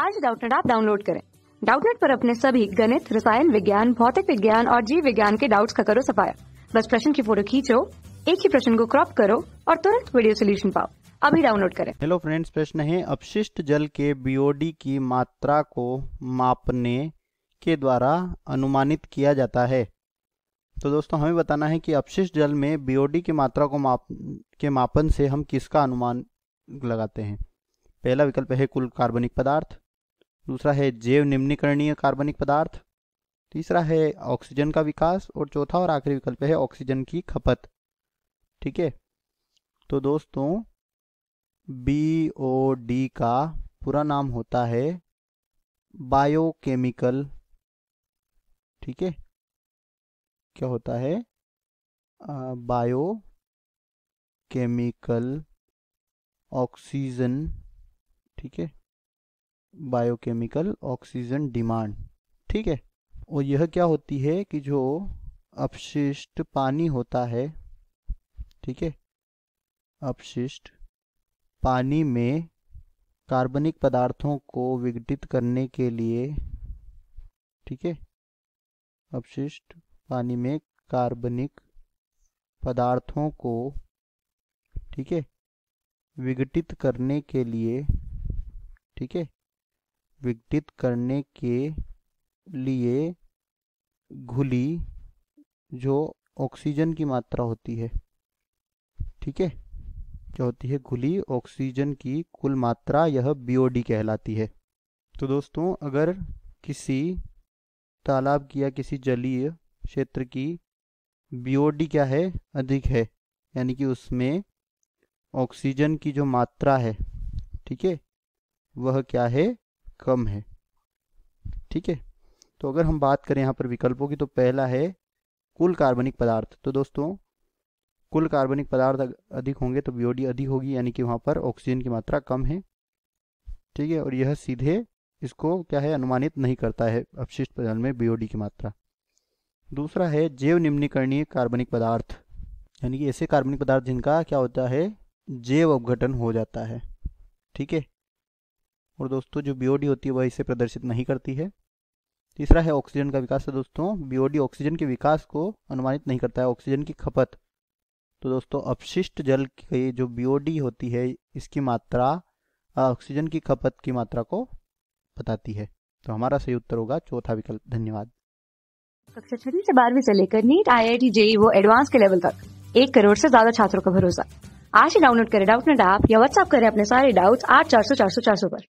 आज डाउटनेट आप डाउनलोड करें डाउटनेट पर अपने सभी गणित रसायन विज्ञान भौतिक विज्ञान और जीव विज्ञान के डाउट्स का करो सफाया बस प्रश्न की फोटो खींचो एक ही प्रश्न को क्रॉप करो और तुरंत वीडियो सोल्यूशन पाओ अभी डाउनलोड करें हेलो फ्रेंड्स प्रश्न है अपशिष्ट जल के बीओडी की मात्रा को मापने के द्वारा अनुमानित किया जाता है तो दोस्तों हमें बताना है कि अपशिष्ट जल में बीओडी की मात्रा को माप के मापन से हम किसका अनुमान लगाते हैं पहला विकल्प है कुल कार्बनिक पदार्थ दूसरा है जैव निम्नीकरणीय कार्बनिक पदार्थ तीसरा है ऑक्सीजन का विकास और चौथा और आखिरी विकल्प है ऑक्सीजन की खपत ठीक है तो दोस्तों बी ओ डी का पूरा नाम होता है बायोकेमिकल ठीक है क्या होता है बायो केमिकल ऑक्सीजन ठीक है बायोकेमिकल ऑक्सीजन डिमांड ठीक है और यह क्या होती है कि जो अपशिष्ट पानी होता है ठीक है अपशिष्ट पानी में कार्बनिक पदार्थों को विघटित करने के लिए ठीक है अपशिष्ट पानी में कार्बनिक पदार्थों को ठीक है विघटित करने के लिए ठीक है विघटित करने के लिए घुली जो ऑक्सीजन की मात्रा होती है ठीक है जो होती है घुली ऑक्सीजन की कुल मात्रा यह बीओडी कहलाती है तो दोस्तों अगर किसी तालाब की या किसी जलीय क्षेत्र की बीओडी क्या है अधिक है यानी कि उसमें ऑक्सीजन की जो मात्रा है ठीक है वह क्या है कम है ठीक है तो अगर हम बात करें यहाँ पर विकल्पों की तो पहला है कुल कार्बनिक पदार्थ तो दोस्तों कुल कार्बनिक पदार्थ अधिक होंगे तो बीओडी अधिक होगी यानी कि वहाँ पर ऑक्सीजन की मात्रा कम है ठीक है और यह सीधे इसको क्या है अनुमानित नहीं करता है अपशिष्ट पदार्थ में बीओडी की मात्रा दूसरा है जैव निम्नीकरणीय कार्बनिक पदार्थ यानी कि ऐसे कार्बनिक पदार्थ जिनका क्या होता है जैव अवघटन हो जाता है ठीक है और दोस्तों जो बीओडी होती है वह इसे प्रदर्शित नहीं करती है तीसरा है ऑक्सीजन का विकास है दोस्तों बीओडी ऑक्सीजन के विकास को अनुमानित नहीं करता है ऑक्सीजन की खपत तो दोस्तों अपशिष्ट जल की जो बीओडी होती है इसकी मात्रा ऑक्सीजन की खपत की मात्रा को बताती है तो हमारा सही उत्तर होगा चौथा विकल्प धन्यवाद कक्षा छठी से बारहवीं से लेकर NEET I I T JEE वो एडवांस के लेवल तक एक करोड़ से ज्यादा छात्रों का भरोसा आज ही डाउनलोड करें डाउट नेट ऐप या व्हाट्सएप करें अपने सारे डाउट्स आठ चार सौ चार सौ चार सौ पर